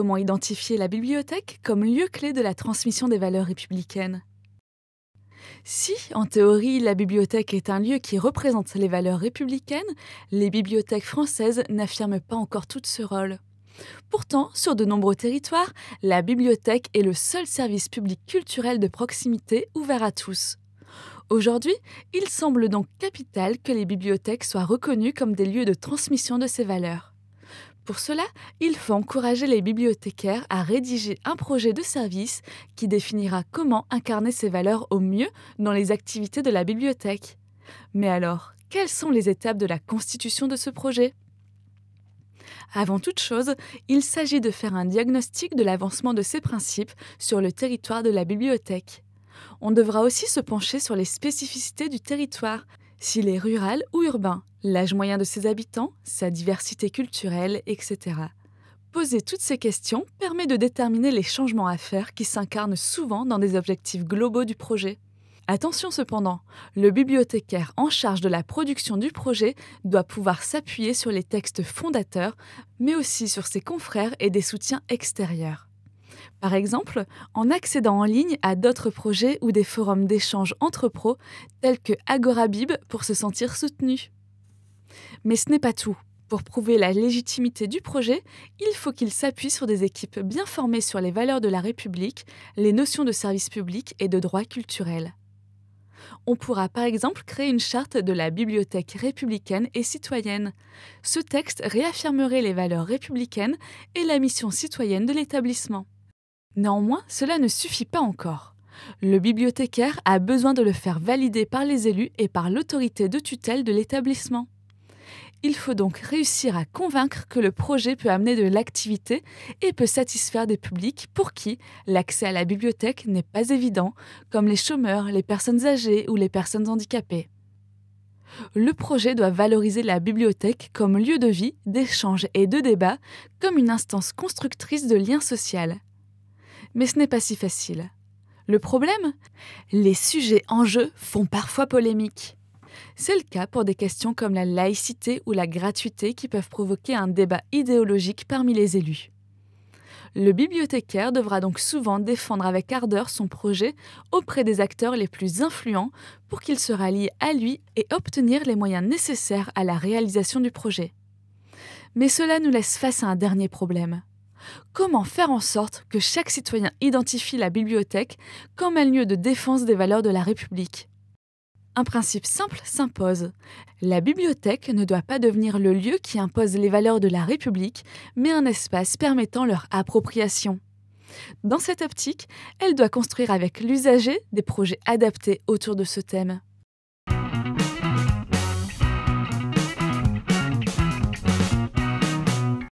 comment identifier la bibliothèque comme lieu clé de la transmission des valeurs républicaines. Si, en théorie, la bibliothèque est un lieu qui représente les valeurs républicaines, les bibliothèques françaises n'affirment pas encore tout ce rôle. Pourtant, sur de nombreux territoires, la bibliothèque est le seul service public culturel de proximité ouvert à tous. Aujourd'hui, il semble donc capital que les bibliothèques soient reconnues comme des lieux de transmission de ces valeurs. Pour cela, il faut encourager les bibliothécaires à rédiger un projet de service qui définira comment incarner ces valeurs au mieux dans les activités de la bibliothèque. Mais alors, quelles sont les étapes de la constitution de ce projet avant toute chose, il s'agit de faire un diagnostic de l'avancement de ces principes sur le territoire de la bibliothèque. On devra aussi se pencher sur les spécificités du territoire, s'il est rural ou urbain, l'âge moyen de ses habitants, sa diversité culturelle, etc. Poser toutes ces questions permet de déterminer les changements à faire qui s'incarnent souvent dans des objectifs globaux du projet. Attention cependant, le bibliothécaire en charge de la production du projet doit pouvoir s'appuyer sur les textes fondateurs, mais aussi sur ses confrères et des soutiens extérieurs. Par exemple, en accédant en ligne à d'autres projets ou des forums d'échange entre pros, tels que Agorabib pour se sentir soutenu. Mais ce n'est pas tout. Pour prouver la légitimité du projet, il faut qu'il s'appuie sur des équipes bien formées sur les valeurs de la République, les notions de service public et de droit culturel. On pourra par exemple créer une charte de la bibliothèque républicaine et citoyenne. Ce texte réaffirmerait les valeurs républicaines et la mission citoyenne de l'établissement. Néanmoins, cela ne suffit pas encore. Le bibliothécaire a besoin de le faire valider par les élus et par l'autorité de tutelle de l'établissement. Il faut donc réussir à convaincre que le projet peut amener de l'activité et peut satisfaire des publics pour qui l'accès à la bibliothèque n'est pas évident, comme les chômeurs, les personnes âgées ou les personnes handicapées. Le projet doit valoriser la bibliothèque comme lieu de vie, d'échange et de débat, comme une instance constructrice de liens sociaux. Mais ce n'est pas si facile. Le problème Les sujets en jeu font parfois polémique. C'est le cas pour des questions comme la laïcité ou la gratuité qui peuvent provoquer un débat idéologique parmi les élus. Le bibliothécaire devra donc souvent défendre avec ardeur son projet auprès des acteurs les plus influents pour qu'ils se rallient à lui et obtenir les moyens nécessaires à la réalisation du projet. Mais cela nous laisse face à un dernier problème. Comment faire en sorte que chaque citoyen identifie la bibliothèque comme un lieu de défense des valeurs de la République un principe simple s'impose. La bibliothèque ne doit pas devenir le lieu qui impose les valeurs de la République, mais un espace permettant leur appropriation. Dans cette optique, elle doit construire avec l'usager des projets adaptés autour de ce thème.